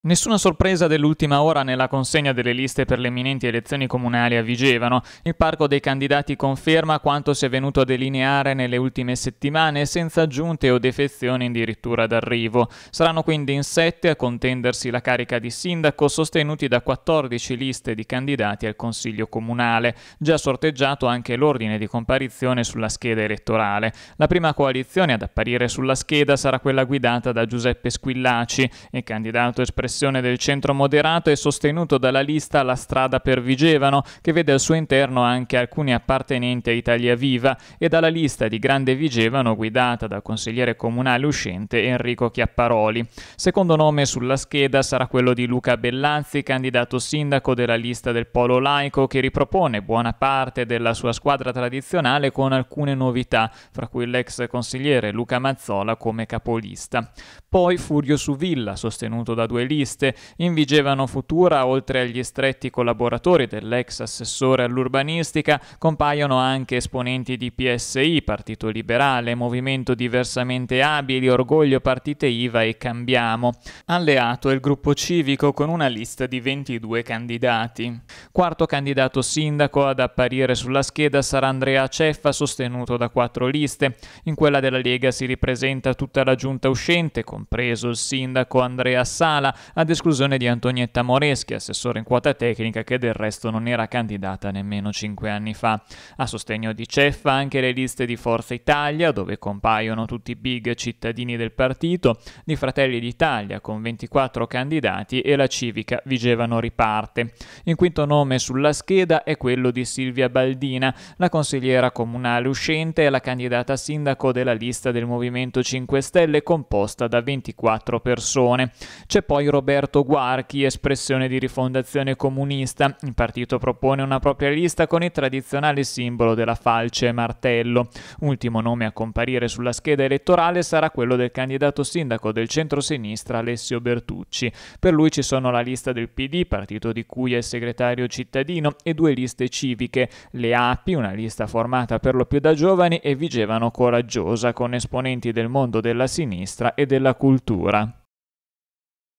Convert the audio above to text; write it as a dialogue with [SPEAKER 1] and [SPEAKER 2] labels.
[SPEAKER 1] Nessuna sorpresa dell'ultima ora nella consegna delle liste per le imminenti elezioni comunali a Vigevano. Il parco dei candidati conferma quanto si è venuto a delineare nelle ultime settimane, senza aggiunte o defezioni addirittura d'arrivo. Saranno quindi in sette a contendersi la carica di sindaco, sostenuti da 14 liste di candidati al Consiglio comunale. Già sorteggiato anche l'ordine di comparizione sulla scheda elettorale. La prima coalizione ad apparire sulla scheda sarà quella guidata da Giuseppe Squillaci, e candidato espresso espressione del centro moderato è sostenuto dalla lista La strada per Vigevano, che vede al suo interno anche alcuni appartenenti a Italia Viva, e dalla lista di Grande Vigevano guidata dal consigliere comunale uscente Enrico Chiapparoli. Secondo nome sulla scheda sarà quello di Luca Bellanzi, candidato sindaco della lista del Polo Laico, che ripropone buona parte della sua squadra tradizionale con alcune novità, fra cui l'ex consigliere Luca Mazzola come capolista. Poi Furio Suvilla, sostenuto da due liste, interviste invigevano Futura, oltre agli stretti collaboratori dell'ex assessore all'urbanistica, compaiono anche esponenti di PSI, Partito Liberale, Movimento Diversamente Abili, Orgoglio Partite IVA e Cambiamo. Alleato è il gruppo civico con una lista di 22 candidati. Quarto candidato sindaco ad apparire sulla scheda sarà Andrea Ceffa, sostenuto da quattro liste. In quella della Lega si ripresenta tutta la giunta uscente, compreso il sindaco Andrea Sala, ad esclusione di Antonietta Moreschi, assessore in quota tecnica che del resto non era candidata nemmeno cinque anni fa. A sostegno di Ceffa anche le liste di Forza Italia, dove compaiono tutti i big cittadini del partito, di Fratelli d'Italia con 24 candidati e la civica Vigevano riparte. Il quinto nome sulla scheda è quello di Silvia Baldina, la consigliera comunale uscente e la candidata sindaco della lista del Movimento 5 Stelle composta da 24 persone. C'è poi Roberto Roberto Guarchi, espressione di rifondazione comunista. Il partito propone una propria lista con il tradizionale simbolo della falce e martello. Ultimo nome a comparire sulla scheda elettorale sarà quello del candidato sindaco del centro-sinistra Alessio Bertucci. Per lui ci sono la lista del PD, partito di cui è segretario cittadino, e due liste civiche, le API, una lista formata per lo più da giovani, e Vigevano Coraggiosa, con esponenti del mondo della sinistra e della cultura.